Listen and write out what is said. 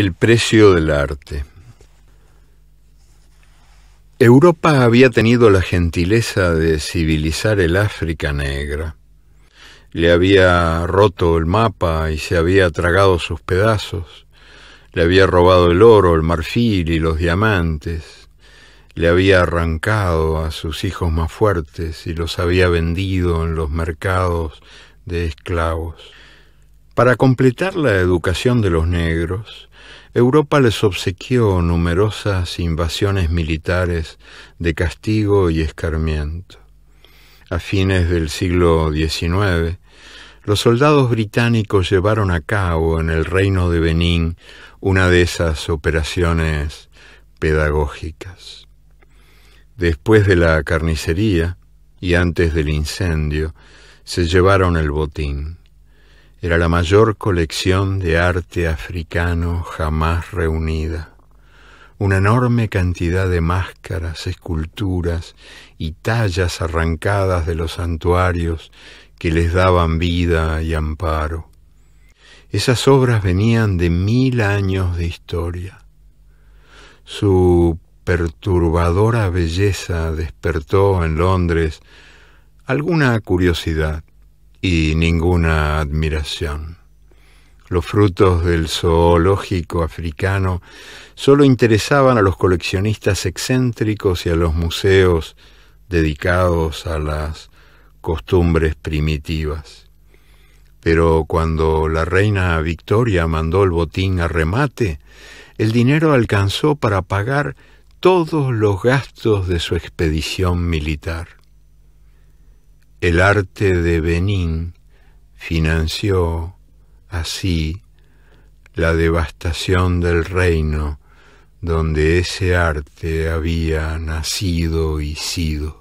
El precio del arte. Europa había tenido la gentileza de civilizar el África negra. Le había roto el mapa y se había tragado sus pedazos. Le había robado el oro, el marfil y los diamantes. Le había arrancado a sus hijos más fuertes y los había vendido en los mercados de esclavos para completar la educación de los negros, Europa les obsequió numerosas invasiones militares de castigo y escarmiento. A fines del siglo XIX, los soldados británicos llevaron a cabo en el reino de Benín una de esas operaciones pedagógicas. Después de la carnicería y antes del incendio, se llevaron el botín. Era la mayor colección de arte africano jamás reunida. Una enorme cantidad de máscaras, esculturas y tallas arrancadas de los santuarios que les daban vida y amparo. Esas obras venían de mil años de historia. Su perturbadora belleza despertó en Londres alguna curiosidad y ninguna admiración. Los frutos del zoológico africano solo interesaban a los coleccionistas excéntricos y a los museos dedicados a las costumbres primitivas. Pero cuando la reina Victoria mandó el botín a remate, el dinero alcanzó para pagar todos los gastos de su expedición militar. El arte de Benín financió así la devastación del reino donde ese arte había nacido y sido.